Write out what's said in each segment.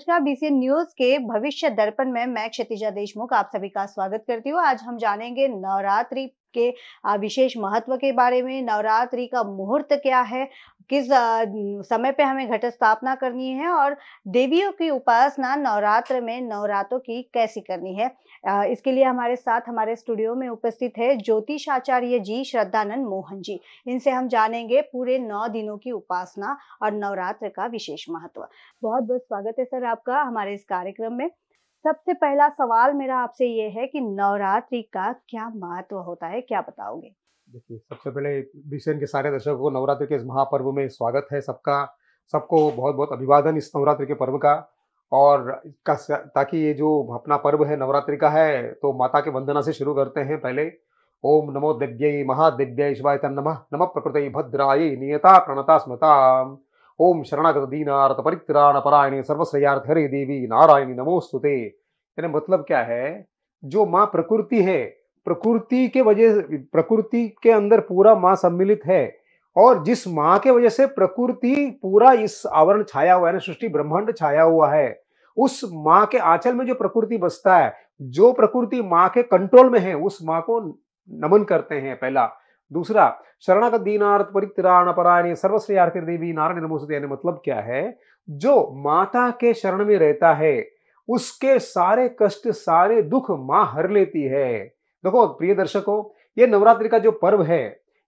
नमस्कार BCN news के भविष्य दर्पण में मैं क्षतिजा देशमुख आप सभी का स्वागत करती हूँ आज हम जानेंगे नवरात्रि के विशेष महत्व के बारे में नवरात्रि का मुहूर्त क्या है किस समय पे हमें घट स्थापना करनी है और देवियों की उपासना नवरात्र में नवरात्रों की कैसी करनी है इसके लिए हमारे साथ हमारे स्टूडियो में उपस्थित है ज्योतिष आचार्य जी श्रद्धानंद मोहन जी इनसे हम जानेंगे पूरे नौ दिनों की उपासना और नवरात्र का विशेष महत्व बहुत बहुत स्वागत है सर आपका हमारे इस कार्यक्रम में सबसे पहला सवाल मेरा आपसे ये है कि नवरात्रि का क्या महत्व होता है क्या बताओगे देखिए सबसे पहले बीसीएन के सारे दर्शकों को नवरात्रि के इस महापर्व में स्वागत है सबका सबको बहुत बहुत अभिवादन इस नवरात्रि के पर्व का और का ताकि ये जो अपना पर्व है नवरात्रि का है तो माता के वंदना से शुरू करते हैं पहले ओम नमो दिव्य महादिव्य शिवाय तम नम प्रकृत भद्राय नियता प्रणता स्मृता ओम शरणागत दीनार्थ परित्राण परायण सर्वश्रेयार्थ हरे देवी नारायणी नमोस्तुते यानी मतलब क्या है जो माँ प्रकृति है प्रकृति के वजह प्रकृति के अंदर पूरा माँ सम्मिलित है और जिस माँ के वजह से प्रकृति पूरा इस आवरण छाया हुआ है सृष्टि ब्रह्मांड छाया हुआ है उस माँ के आंचल में जो प्रकृति बसता है जो प्रकृति माँ के कंट्रोल में है उस माँ को नमन करते हैं पहला दूसरा शरणागत दीनार्थ परित्राण परायणी सर्वश्रेयार्थी देवी नारायण नमोस्ते मतलब क्या है जो माता के शरण में रहता है उसके सारे कष्ट सारे दुख माँ हर लेती है देखो प्रिय दर्शकों ये नवरात्रि का जो पर्व है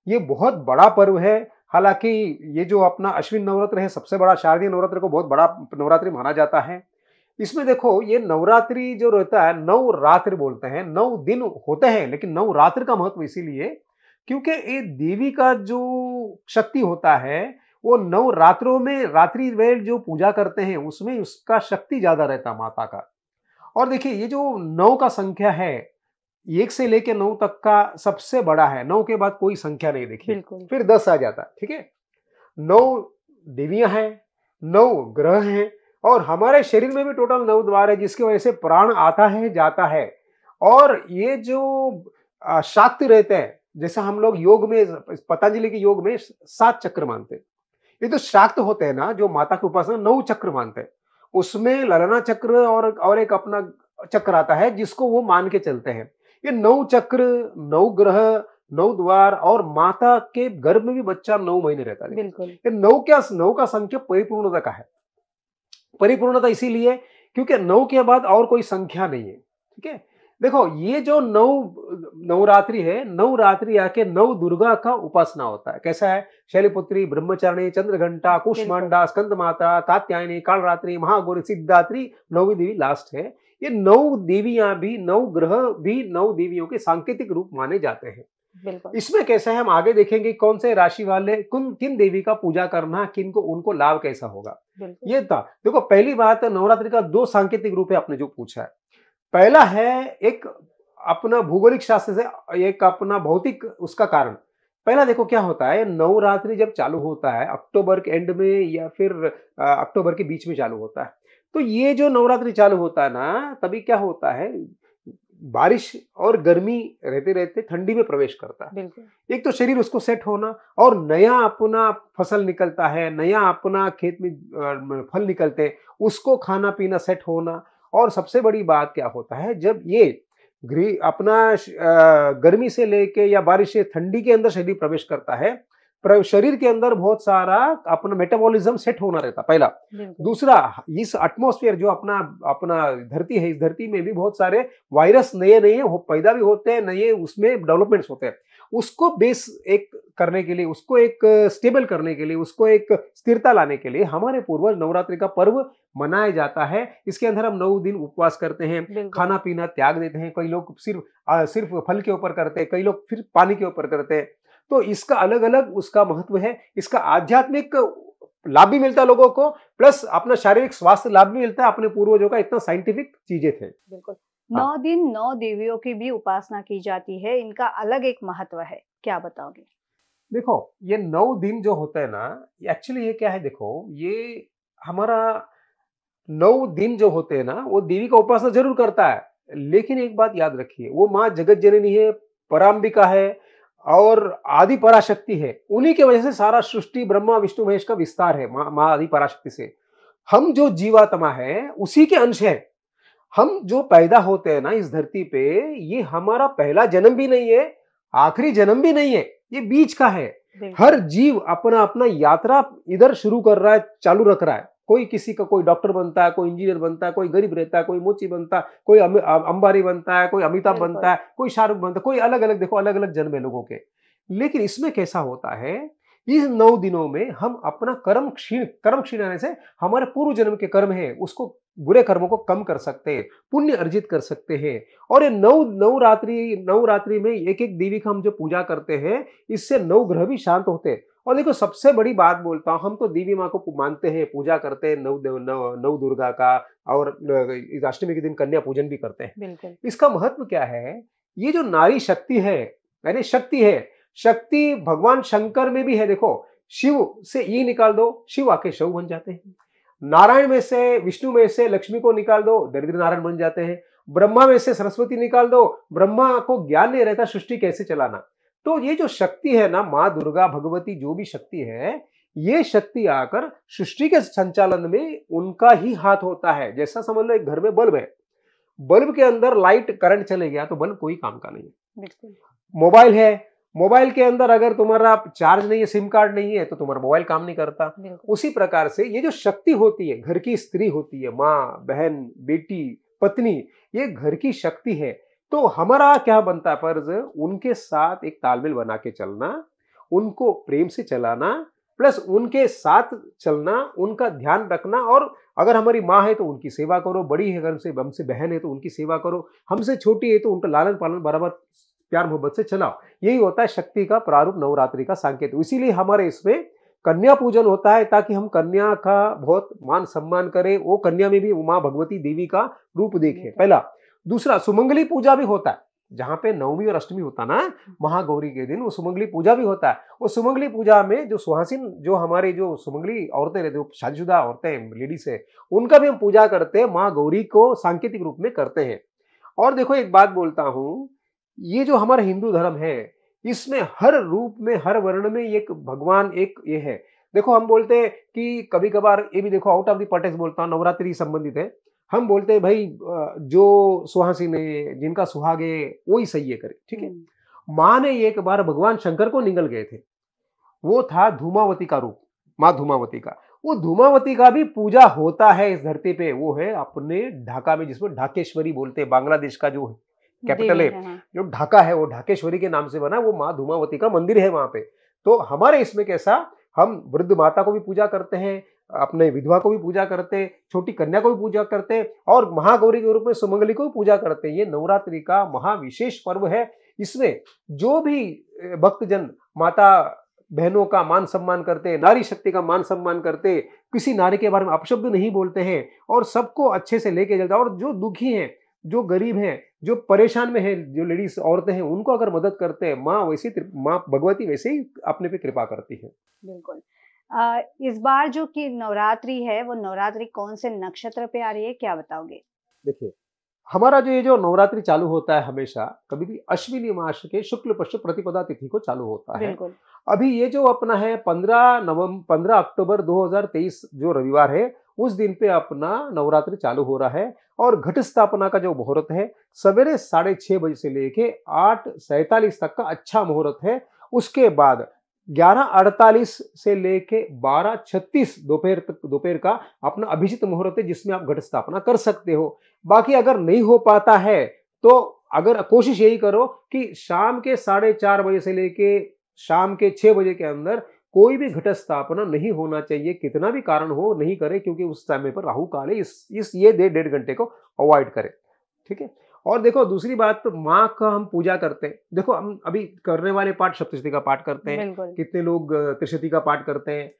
ये बहुत बड़ा पर्व है हालांकि ये जो अपना अश्विन नवरात्र है सबसे बड़ा शारदीय नवरात्र को बहुत बड़ा नवरात्रि माना जाता है इसमें देखो ये नवरात्रि जो रहता है नौ रात्रि बोलते हैं नौ दिन होते हैं लेकिन नौ रात्रि का महत्व इसीलिए क्योंकि ये देवी का जो शक्ति होता है वो नौ रात्रों में रात्रि वेल जो पूजा करते हैं उसमें उसका शक्ति ज़्यादा रहता माता का और देखिए ये जो नौ का संख्या है एक से लेके नौ तक का सबसे बड़ा है नौ के बाद कोई संख्या नहीं देखी फिर दस आ जाता ठीक है नौ देवियां हैं नौ ग्रह हैं और हमारे शरीर में भी टोटल नौ द्वार है जिसकी वजह से प्राण आता है जाता है और ये जो शाक्त रहते हैं जैसे हम लोग योग में पतंजलि के योग में सात चक्र मानते हैं ये तो शाक्त होते हैं ना जो माता की उपासना नौ चक्र मानते हैं उसमें ललना चक्र और और एक अपना चक्र आता है जिसको वो मान के चलते हैं ये नौ चक्र नौ ग्रह नौ द्वार और माता के गर्भ में भी बच्चा नौ महीने रहता है बिल्कुल ये नौ क्या नौ का संख्या परिपूर्णता का है परिपूर्णता इसीलिए क्योंकि नौ के बाद और कोई संख्या नहीं है ठीक है देखो ये जो नौ नवरात्रि है नवरात्रि आके नव दुर्गा का उपासना होता है कैसा है शैलपुत्री ब्रह्मचारिणी चंद्र घंटा कुष्मांडा स्कंद माता कात्यायनी कालरात्रि महागौरी सिद्धात्री नवी देवी लास्ट है ये नौ देवियां भी नौ ग्रह भी नौ देवियों के सांकेतिक रूप माने जाते हैं इसमें कैसे है हम आगे देखेंगे कौन से राशि वाले किन किन देवी का पूजा करना किन को उनको लाभ कैसा होगा ये था देखो पहली बात नवरात्रि का दो सांकेतिक रूप है आपने जो पूछा है पहला है एक अपना भूगोलिक शास्त्र से एक अपना भौतिक उसका कारण पहला देखो क्या होता है नवरात्रि जब चालू होता है अक्टूबर के एंड में या फिर अक्टूबर के बीच में चालू होता है तो ये जो नवरात्रि चालू होता है ना तभी क्या होता है बारिश और गर्मी रहते रहते ठंडी में प्रवेश करता है एक तो शरीर उसको सेट होना और नया अपना फसल निकलता है नया अपना खेत में फल निकलते हैं उसको खाना पीना सेट होना और सबसे बड़ी बात क्या होता है जब ये अपना गर्मी से लेके या बारिश से ठंडी के अंदर शरीर प्रवेश करता है शरीर के अंदर बहुत सारा अपना मेटाबॉलिज्म सेट होना रहता पहला दूसरा इस एटमोस्फेयर जो अपना अपना धरती है इस धरती में भी बहुत सारे वायरस नए नए पैदा भी होते हैं नए उसमें डेवलपमेंट्स होते हैं उसको बेस एक करने के लिए उसको एक स्टेबल करने के लिए उसको एक स्थिरता लाने के लिए हमारे पूर्वज नवरात्रि का पर्व मनाया जाता है इसके अंदर हम नौ दिन उपवास करते हैं खाना पीना त्याग देते हैं कई लोग सिर्फ आ, सिर्फ फल के ऊपर करते हैं कई लोग फिर पानी के ऊपर करते हैं तो इसका अलग अलग उसका महत्व है इसका आध्यात्मिक लाभ भी मिलता है लोगों को प्लस अपना शारीरिक स्वास्थ्य लाभ भी मिलता है अपने पूर्वजों का इतना साइंटिफिक चीजें थे बिल्कुल हाँ। नौ दिन नौ देवियों की भी उपासना की जाती है इनका अलग एक महत्व है क्या बताओगे देखो ये नौ दिन जो होता है ना एक्चुअली ये क्या है देखो ये हमारा नौ दिन जो होते हैं ना वो देवी का उपासना जरूर करता है लेकिन एक बात याद रखिए वो माँ जगत जननी है पराम्बिका है और आदि पराशक्ति है उन्हीं के वजह से सारा सृष्टि ब्रह्मा विष्णु महेश का विस्तार है माँ मा आदि पराशक्ति से हम जो जीवात्मा है उसी के अंश है हम जो पैदा होते हैं ना इस धरती पे ये हमारा पहला जन्म भी नहीं है आखिरी जन्म भी नहीं है ये बीच का है हर जीव अपना अपना यात्रा इधर शुरू कर रहा है चालू रख रहा है कोई किसी का कोई डॉक्टर बनता है कोई इंजीनियर बनता है कोई गरीब रहता है कोई मोची बनता है कोई अंबारी बनता है कोई अमिताभ बनता है कोई शाहरुख बनता है कोई अलग अलग देखो अलग अलग जन्म है लोगों के लेकिन इसमें कैसा होता है इस नौ दिनों में हम अपना कर्म क्षीण कर्म क्षीण आने से हमारे पूर्व जन्म के कर्म है उसको बुरे कर्मों को कम कर सकते हैं पुण्य अर्जित कर सकते हैं और ये नौ नौ रात्रि नौ रात्रि में एक एक देवी का हम जो पूजा करते हैं इससे नौ ग्रह भी शांत होते हैं और देखो सबसे बड़ी बात बोलता हूँ हम तो देवी माँ को मानते हैं पूजा करते हैं नव देव नव नव दुर्गा का और अष्टमी के दिन कन्या पूजन भी करते हैं इसका महत्व क्या है ये जो नारी शक्ति है यानी शक्ति है शक्ति भगवान शंकर में भी है देखो शिव से ई निकाल दो शिव आके शव बन जाते हैं नारायण में से विष्णु में से लक्ष्मी को निकाल दो दरिद्र नारायण बन जाते हैं ब्रह्मा में से सरस्वती निकाल दो ब्रह्मा को ज्ञान नहीं रहता सृष्टि कैसे चलाना तो ये जो शक्ति है ना माँ दुर्गा भगवती जो भी शक्ति है ये शक्ति आकर सृष्टि के संचालन में उनका ही हाथ होता है जैसा समझ लो एक घर में बल्ब है बल्ब के अंदर लाइट करंट चले गया तो बल्ब कोई काम का नहीं है मोबाइल है मोबाइल के अंदर अगर तुम्हारा चार्ज नहीं है सिम कार्ड नहीं है तो तुम्हारा मोबाइल काम नहीं करता उसी प्रकार से ये जो शक्ति होती है घर की स्त्री होती है माँ बहन बेटी पत्नी ये घर की शक्ति है तो हमारा क्या बनता है फर्ज उनके साथ एक तालमेल बना के चलना उनको प्रेम से चलाना प्लस उनके साथ चलना उनका ध्यान रखना और अगर हमारी माँ है तो उनकी सेवा करो बड़ी है अगर हमसे हमसे बहन है तो उनकी सेवा करो हमसे छोटी है तो उनका लालन पालन बराबर प्यार मोहब्बत से चलाओ यही होता है शक्ति का प्रारूप नवरात्रि का संकेत इसीलिए हमारे इसमें कन्या पूजन होता है ताकि हम कन्या का बहुत मान सम्मान करें वो कन्या में भी माँ भगवती देवी का रूप देखें पहला दूसरा सुमंगली पूजा भी होता है जहां पे नवमी और अष्टमी होता ना महागौरी के दिन वो सुमंगली पूजा भी होता है वो सुमंगली पूजा में जो सुहासिन जो हमारे जो सुमंगली औरतें रहती है शादीशुदा औरतें लेडीज है उनका भी हम पूजा करते हैं माँ गौरी को सांकेतिक रूप में करते हैं और देखो एक बात बोलता हूँ ये जो हमारा हिंदू धर्म है इसमें हर रूप में हर वर्ण में एक भगवान एक ये है देखो हम बोलते हैं कि कभी कभार ये भी देखो आउट ऑफ दी पटेक्स बोलता हूँ नवरात्रि संबंधित है हम बोलते हैं भाई जो सुहासी ने जिनका सुहागे वो ही सही है करे ठीक है हम्म। माँ ने एक बार भगवान शंकर को निकल गए थे वो था धूमावती का रूप माँ धूमावती का वो धूमावती का भी पूजा होता है इस धरती पे वो है अपने ढाका में जिसमें ढाकेश्वरी बोलते हैं बांग्लादेश का जो कैपिटल है हाँ, हाँ। जो ढाका है वो ढाकेश्वरी के नाम से बना वो माँ धूमावती का मंदिर है वहां पे तो हमारे इसमें कैसा हम वृद्ध माता को भी पूजा करते हैं अपने विधवा को भी पूजा करते छोटी कन्या को भी पूजा करते और महागौरी के रूप में सुमंगली को भी पूजा करते ये नवरात्रि का महाविशेष पर्व है इसमें जो भी भक्तजन माता बहनों का मान सम्मान करते नारी शक्ति का मान सम्मान करते किसी नारी के बारे में अपशब्द नहीं बोलते हैं और सबको अच्छे से लेके चलता और जो दुखी हैं जो गरीब हैं जो परेशान में हैं जो लेडीज औरतें हैं उनको अगर मदद करते हैं माँ वैसी माँ भगवती वैसे ही अपने पे कृपा करती है बिल्कुल इस बार जो कि नवरात्रि है वो नवरात्रि कौन से नक्षत्र पे आ रही है क्या बताओगे देखिए हमारा जो ये जो नवरात्रि चालू होता है हमेशा कभी भी अश्विनी मास के शुक्ल पक्ष प्रतिपदा तिथि को चालू होता है अभी ये जो अपना है पंद्रह नवम पंद्रह अक्टूबर 2023 जो रविवार है उस दिन पे अपना नवरात्रि चालू हो रहा है और घट स्थापना का जो मुहूर्त है सवेरे साढ़े छह बजे से लेके आठ सैतालीस तक का अच्छा मुहूर्त है उसके बाद ग्यारह अड़तालीस से लेके बारह छत्तीस दोपहर तक दोपहर का अपना अभिजित मुहूर्त है जिसमें आप घट स्थापना कर सकते हो बाकी अगर नहीं हो पाता है तो अगर कोशिश यही करो कि शाम के साढ़े चार बजे से लेके शाम के छह बजे के अंदर कोई भी घट स्थापना नहीं होना चाहिए कितना भी कारण हो नहीं करे क्योंकि उस समय पर राहु काल इस इस ये डेढ़ घंटे को अवॉइड करें ठीक है और देखो दूसरी बात तो माँ का हम पूजा करते हैं देखो हम अभी करने वाले पाठ सप्तशती का पाठ करते हैं कितने लोग त्रिशती का पाठ करते हैं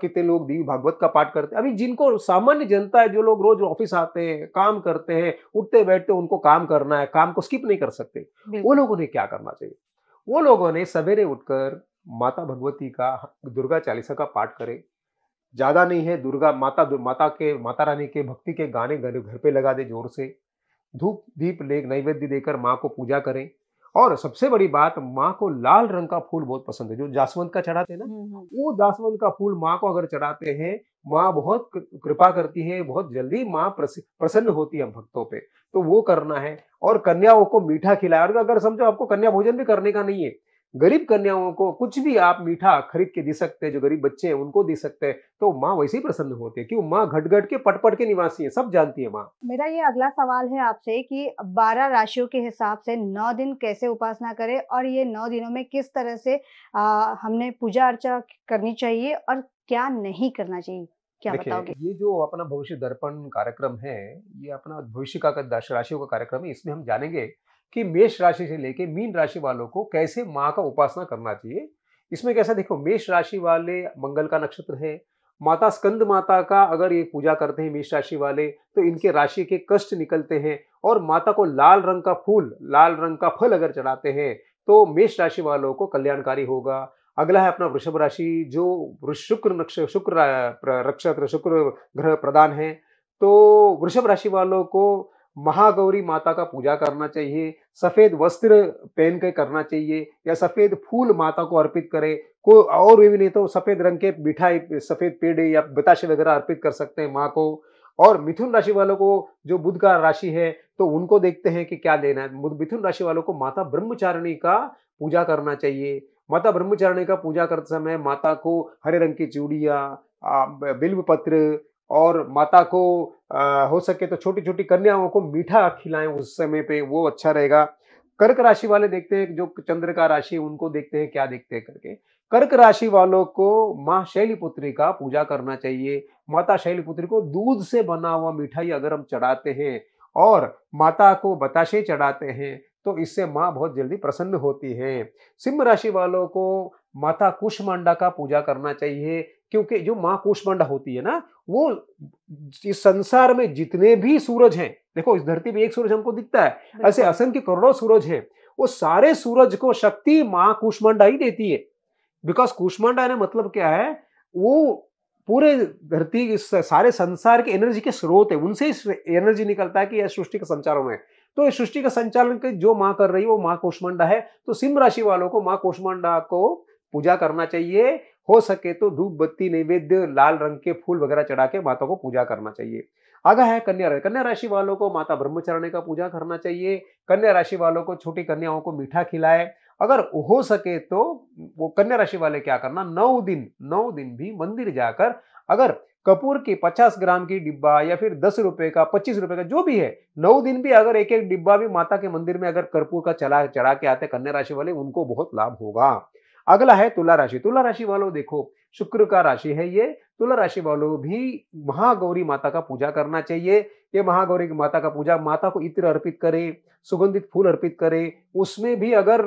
कितने लोग देवी भागवत का पाठ करते हैं अभी जिनको सामान्य जनता है जो लोग रोज ऑफिस आते हैं काम करते हैं उठते बैठते उनको काम करना है काम को स्किप नहीं कर सकते वो लोगों ने क्या करना चाहिए वो लोगों ने सवेरे उठकर माता भगवती का दुर्गा चालीसा का पाठ करें ज्यादा नहीं है दुर्गा माता माता के माता रानी के भक्ति के गाने घर पे लगा दे जोर से धूप दीप ले नैवेद्य देकर माँ को पूजा करें और सबसे बड़ी बात माँ को लाल रंग का फूल बहुत पसंद है जो जासवंत का चढ़ाते हैं ना हम्म, हम्म। वो जासवंत का फूल माँ को अगर चढ़ाते हैं माँ बहुत कृपा करती है बहुत जल्दी माँ प्रसन्न होती है भक्तों पे तो वो करना है और कन्याओं को मीठा खिलाया और अगर समझो आपको कन्या भोजन भी करने का नहीं है गरीब कन्याओं को कुछ भी आप मीठा खरीद के दे सकते हैं जो गरीब बच्चे हैं उनको दे सकते हैं तो माँ वैसे ही प्रसन्न होती है क्यों माँ घट घट के पटपट के निवासी है सब जानती है माँ मेरा ये अगला सवाल है आपसे कि बारह राशियों के हिसाब से नौ दिन कैसे उपासना करें और ये नौ दिनों में किस तरह से आ, हमने पूजा अर्चा करनी चाहिए और क्या नहीं करना चाहिए क्या बताओगे ये जो अपना भविष्य दर्पण कार्यक्रम है ये अपना भविष्य का राशियों का कार्यक्रम है इसमें हम जानेंगे कि मेष राशि से लेके मीन राशि वालों को कैसे माँ का उपासना करना चाहिए इसमें कैसा देखो मेष राशि वाले मंगल का नक्षत्र है माता स्कंद माता का अगर ये पूजा करते हैं मेष राशि वाले तो इनके राशि के कष्ट निकलते हैं और माता को लाल रंग का फूल लाल रंग का फल अगर चढ़ाते हैं तो मेष राशि वालों को कल्याणकारी होगा अगला है अपना वृषभ राशि जो शुक्र नक्षत्र शुक्र नक्षत्र शुक्र ग्रह प्रदान है तो वृषभ राशि वालों को महागौरी माता का पूजा करना चाहिए सफेद वस्त्र पहन के करना चाहिए या सफेद फूल माता को अर्पित करें को और भी नहीं तो सफेद रंग के मिठाई सफेद पेड़ या बताशे वगैरह अर्पित कर सकते हैं माँ को और मिथुन राशि वालों को जो बुध का राशि है तो उनको देखते हैं कि क्या लेना है मिथुन राशि वालों को माता ब्रह्मचारिणी का पूजा करना चाहिए माता ब्रह्मचारिणी का पूजा करते समय माता को हरे रंग की चूड़िया बिल्व पत्र और माता को आ, हो सके तो छोटी छोटी कन्याओं को मीठा खिलाएं उस समय पे वो अच्छा रहेगा कर्क राशि वाले देखते हैं जो चंद्र का राशि उनको देखते हैं क्या देखते हैं करके कर्क राशि वालों को माँ शैलीपुत्री का पूजा करना चाहिए माता शैलीपुत्री को दूध से बना हुआ मिठाई अगर हम चढ़ाते हैं और माता को बताशे चढ़ाते हैं तो इससे माँ बहुत जल्दी प्रसन्न होती है सिंह राशि वालों को माता कुशमांडा का पूजा करना चाहिए क्योंकि जो माँ कुशमंडा होती है ना वो इस संसार में जितने भी सूरज हैं देखो इस धरती पे एक सूरज हमको दिखता है ऐसे असंख्य करोड़ों सूरज हैं वो सारे सूरज को शक्ति माँ कुष्मांडा ही देती है बिकॉज कुशमंडा ने मतलब क्या है वो पूरे धरती सारे संसार के एनर्जी के स्रोत है उनसे ही एनर्जी निकलता है कि यह सृष्टि के संचालन में तो इस सृष्टि का संचालन जो माँ कर रही है वो माँ कुष्मंडा है तो सिंह राशि वालों को माँ कुष्मंडा को पूजा करना चाहिए हो सके तो धूप बत्ती नैवेद्य लाल रंग के फूल वगैरह चढ़ा के माता को पूजा करना चाहिए आगा है कन्या राशि कन्या राशि वालों को माता ब्रह्मचरणी का पूजा करना चाहिए कन्या राशि वालों को छोटी कन्याओं को मीठा खिलाए अगर हो सके तो वो कन्या राशि वाले क्या करना नौ दिन नौ दिन भी मंदिर जाकर अगर कपूर की पचास ग्राम की डिब्बा या फिर दस रुपए का पच्चीस रुपए का जो भी है नौ दिन भी अगर एक एक डिब्बा भी माता के मंदिर में अगर कर्पूर का चला चढ़ा के आते कन्या राशि वाले उनको बहुत लाभ होगा अगला है तुला राशि तुला राशि वालों देखो शुक्र का राशि है ये तुला राशि वालों भी महागौरी माता का पूजा करना चाहिए ये महागौरी माता का पूजा माता को इत्र अर्पित करें सुगंधित फूल अर्पित करें उसमें भी अगर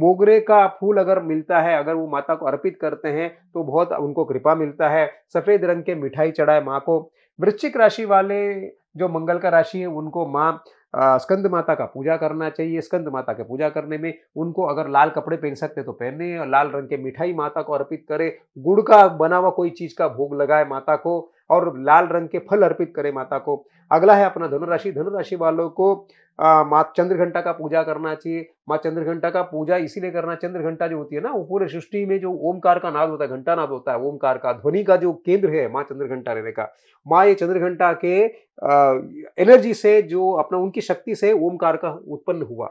मोगरे का फूल अगर मिलता है अगर वो माता को अर्पित करते हैं तो बहुत उनको कृपा मिलता है सफेद रंग के मिठाई चढ़ाए माँ को वृश्चिक राशि वाले जो मंगल का राशि है उनको माँ स्कंद माता का पूजा करना चाहिए स्कंद माता के पूजा करने में उनको अगर लाल कपड़े पहन सकते तो पहने और लाल रंग के मिठाई माता को अर्पित करें गुड़ का बना हुआ कोई चीज़ का भोग लगाए माता को और लाल रंग के फल अर्पित करें माता को अगला है अपना धनुराशि धनुराशि वालों को माँ चंद्र घंटा का पूजा करना चाहिए माँ चंद्र घंटा का पूजा इसीलिए करना चंद्र घंटा जो होती है ना वो पूरे सृष्टि में जो ओमकार का नाद होता है घंटा नाद होता है ओमकार का ध्वनि का जो केंद्र है माँ चंद्र घंटा रहने का माँ ये चंद्र घंटा के एनर्जी से जो अपना उनकी शक्ति से ओमकार का उत्पन्न हुआ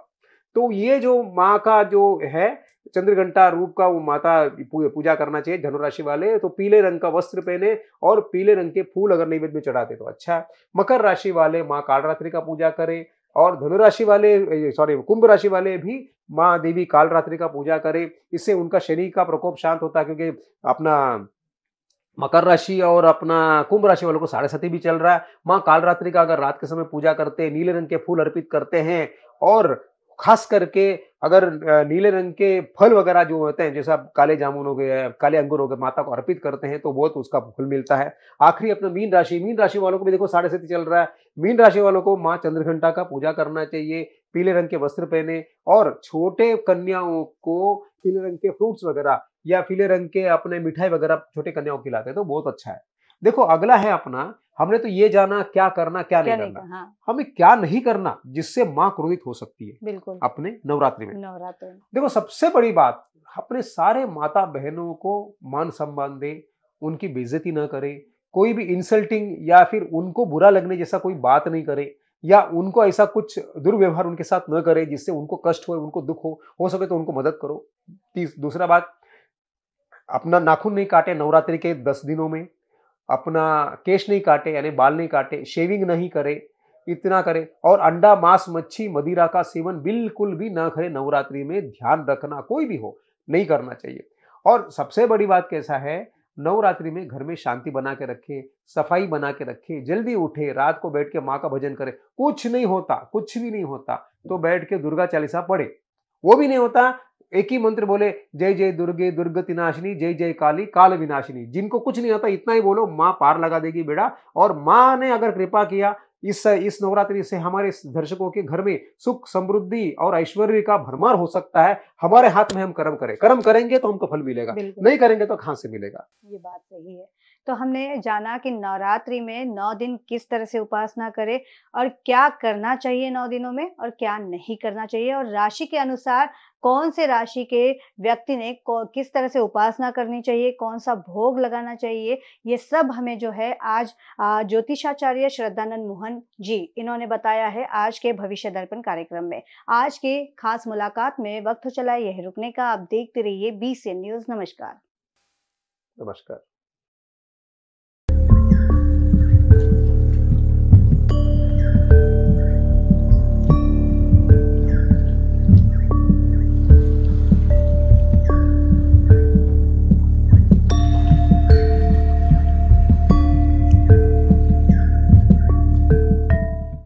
तो ये जो माँ का जो है चंद्रघंटा रूप का वो माता पूजा करना चाहिए धनुराशि वाले तो पीले रंग का वस्त्र पहने और पीले रंग के फूल अगर नैवेद्य में चढ़ाते तो अच्छा है मकर राशि वाले माँ कालरात्रि का पूजा करें और धनुराशि वाले सॉरी कुंभ राशि वाले भी माँ देवी कालरात्रि का पूजा करें इससे उनका शनि का प्रकोप शांत होता है क्योंकि अपना मकर राशि और अपना कुंभ राशि वालों को साढ़े सती भी चल रहा है माँ कालरात्रि का अगर रात के समय पूजा करते हैं नीले रंग के फूल अर्पित करते हैं और खास करके अगर नीले रंग के फल वगैरह जो होते हैं जैसे आप काले जामुन हो गए काले अंगूर हो गए माता को अर्पित करते हैं तो बहुत तो उसका फल मिलता है आखिरी अपना मीन राशि मीन राशि वालों को भी देखो साढ़े सती चल रहा है मीन राशि वालों को माँ चंद्रघंटा का पूजा करना चाहिए पीले रंग के वस्त्र पहने और छोटे कन्याओं को पीले रंग के फ्रूट्स वगैरह या पीले रंग के अपने मिठाई वगैरह छोटे कन्याओं को खिलाते हैं तो बहुत अच्छा है देखो अगला है अपना हमने तो ये जाना क्या करना क्या, क्या नहीं, करना हाँ। हमें क्या नहीं करना जिससे माँ क्रोधित हो सकती है बिल्कुल अपने नवरात्रि में नवरात्रि देखो सबसे बड़ी बात अपने सारे माता बहनों को मान सम्मान दे उनकी बेजती ना करे कोई भी इंसल्टिंग या फिर उनको बुरा लगने जैसा कोई बात नहीं करे या उनको ऐसा कुछ दुर्व्यवहार उनके साथ न करे जिससे उनको कष्ट हो उनको दुख हो हो सके तो उनको मदद करो तीस दूसरा बात अपना नाखून नहीं काटे नवरात्रि के दस दिनों में अपना केश नहीं काटे यानी बाल नहीं काटे शेविंग नहीं करे इतना करे और अंडा मांस मच्छी मदिरा का सेवन बिल्कुल भी ना करे नवरात्रि में ध्यान रखना कोई भी हो नहीं करना चाहिए और सबसे बड़ी बात कैसा है नवरात्रि में घर में शांति बना के रखे सफाई बना के रखे जल्दी उठे रात को बैठ के माँ का भजन करे कुछ नहीं होता कुछ भी नहीं होता तो बैठ के दुर्गा चालीसा पढ़े वो भी नहीं होता एक ही मंत्र बोले जय जय दुर्गे दुर्गति नाशिनी जय जय काली काल विनाशिनी जिनको कुछ नहीं आता इतना ही बोलो माँ पार लगा देगी बेटा और माँ ने अगर कृपा किया इस इस नवरात्रि से हमारे दर्शकों के घर में सुख समृद्धि और ऐश्वर्य का भरमार हो सकता है हमारे हाथ में हम कर्म करें कर्म करेंगे तो हमको फल मिलेगा नहीं करेंगे तो कहां से मिलेगा ये बात सही है तो हमने जाना कि नवरात्रि में नौ दिन किस तरह से उपासना करें और क्या करना चाहिए नौ दिनों में और क्या नहीं करना चाहिए और राशि के अनुसार कौन से राशि के व्यक्ति ने किस तरह से उपासना करनी चाहिए कौन सा भोग लगाना चाहिए ये सब हमें जो है आज ज्योतिषाचार्य श्रद्धानंद मोहन जी इन्होंने बताया है आज के भविष्य दर्पण कार्यक्रम में आज की खास मुलाकात में वक्त तो चला यह रुकने का आप देखते रहिए बी न्यूज नमस्कार नमस्कार